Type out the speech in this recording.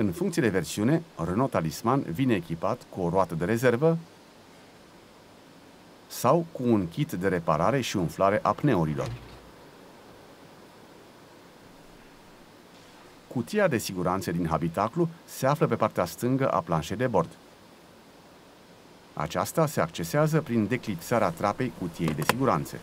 În funcție de versiune, Renault Talisman vine echipat cu o roată de rezervă sau cu un kit de reparare și umflare a pneurilor. Cutia de siguranță din habitaclu se află pe partea stângă a planșei de bord. Aceasta se accesează prin declipsarea trapei cutiei de siguranță.